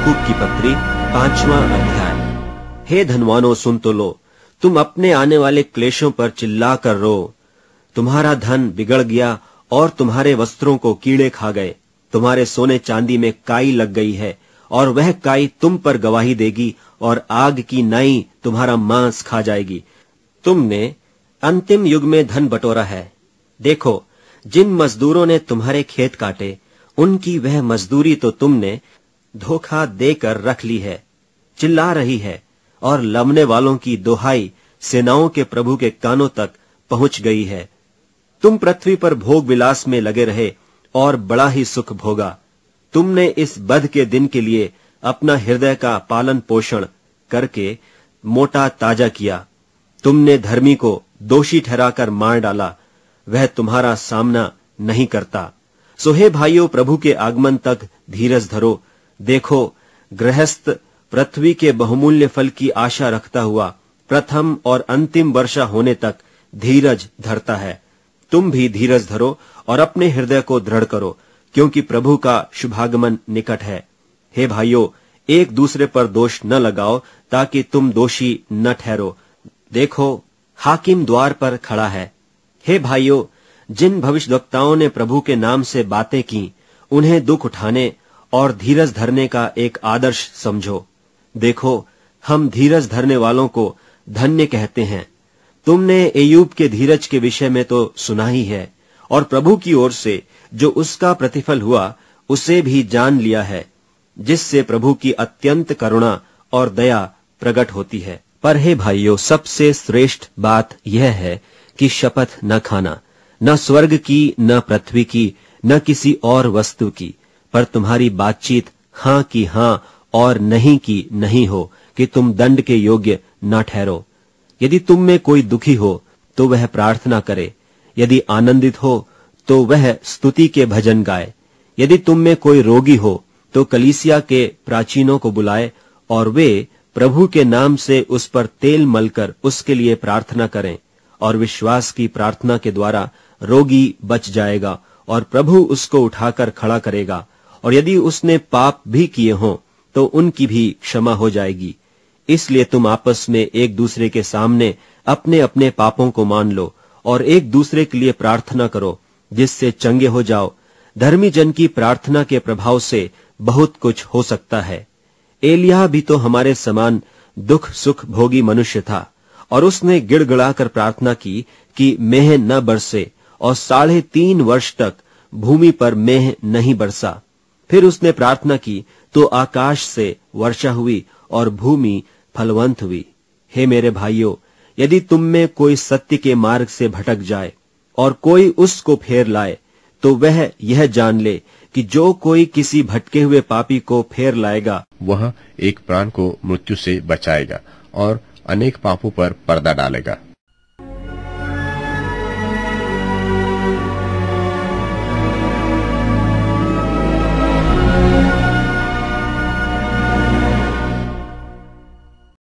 याकूब की पत्री पांचवा अध्याय हे धनवानों सुन तो लो तुम अपने आने वाले क्लेशों पर चिल्ला कर रो तुम्हारा धन बिगड़ गया और तुम्हारे वस्त्रों को कीड़े खा गए तुम्हारे सोने चांदी में काई लग गई है और वह काई तुम पर गवाही देगी और आग की नाई तुम्हारा मांस खा जाएगी तुमने अंतिम युग में धन बटोरा है देखो जिन मजदूरों ने तुम्हारे खेत काटे उनकी वह मजदूरी तो तुमने धोखा देकर रख ली है चिल्ला रही है और लमने वालों की दोहाई सेनाओं के प्रभु के कानों तक पहुंच गई है तुम पृथ्वी पर भोग विलास में लगे रहे और बड़ा ही सुख भोगा तुमने इस बध के दिन के लिए अपना हृदय का पालन पोषण करके मोटा ताजा किया तुमने धर्मी को दोषी ठहराकर मार डाला वह तुम्हारा सामना नहीं करता सोहे भाइयों प्रभु के आगमन तक धीरज धरो देखो गृहस्थ पृथ्वी के बहुमूल्य फल की आशा रखता हुआ प्रथम और अंतिम वर्षा होने तक धीरज धरता है तुम भी धीरज धरो और अपने हृदय को दृढ़ करो क्योंकि प्रभु का शुभागमन निकट है हे भाइयों एक दूसरे पर दोष न लगाओ ताकि तुम दोषी न ठहरो देखो हाकिम द्वार पर खड़ा है हे भाइयों जिन भविष्यवक्ताओं ने प्रभु के नाम से बातें की उन्हें दुख उठाने और धीरज धरने का एक आदर्श समझो देखो हम धीरज धरने वालों को धन्य कहते हैं तुमने एयूब के धीरज के विषय में तो सुना ही है और प्रभु की ओर से जो उसका प्रतिफल हुआ उसे भी जान लिया है जिससे प्रभु की अत्यंत करुणा और दया प्रकट होती है पर हे भाइयों सबसे श्रेष्ठ बात यह है कि शपथ न खाना न स्वर्ग की न पृथ्वी की न किसी और वस्तु की पर तुम्हारी बातचीत हाँ की हाँ और नहीं की नहीं हो कि तुम दंड के योग्य न ठहरो यदि तुम में कोई दुखी हो तो वह प्रार्थना करे यदि आनंदित हो तो वह स्तुति के भजन गाए यदि तुम में कोई रोगी हो तो कलीसिया के प्राचीनों को बुलाए और वे प्रभु के नाम से उस पर तेल मलकर उसके लिए प्रार्थना करें और विश्वास की प्रार्थना के द्वारा रोगी बच जाएगा और प्रभु उसको उठाकर खड़ा करेगा और यदि उसने पाप भी किए हों तो उनकी भी क्षमा हो जाएगी इसलिए तुम आपस में एक दूसरे के सामने अपने अपने पापों को मान लो और एक दूसरे के लिए प्रार्थना करो जिससे चंगे हो जाओ धर्मी जन की प्रार्थना के प्रभाव से बहुत कुछ हो सकता है एलिया भी तो हमारे समान दुख सुख भोगी मनुष्य था और उसने कर प्रार्थना की कि मेह न बरसे और साढ़े तीन वर्ष तक भूमि पर मेह नहीं बरसा फिर उसने प्रार्थना की तो आकाश से वर्षा हुई और भूमि फलवंत हुई हे मेरे भाइयों यदि तुम में कोई सत्य के मार्ग से भटक जाए और कोई उसको फेर लाए तो वह यह जान ले कि जो कोई किसी भटके हुए पापी को फेर लाएगा वह एक प्राण को मृत्यु से बचाएगा और अनेक पापों पर पर्दा डालेगा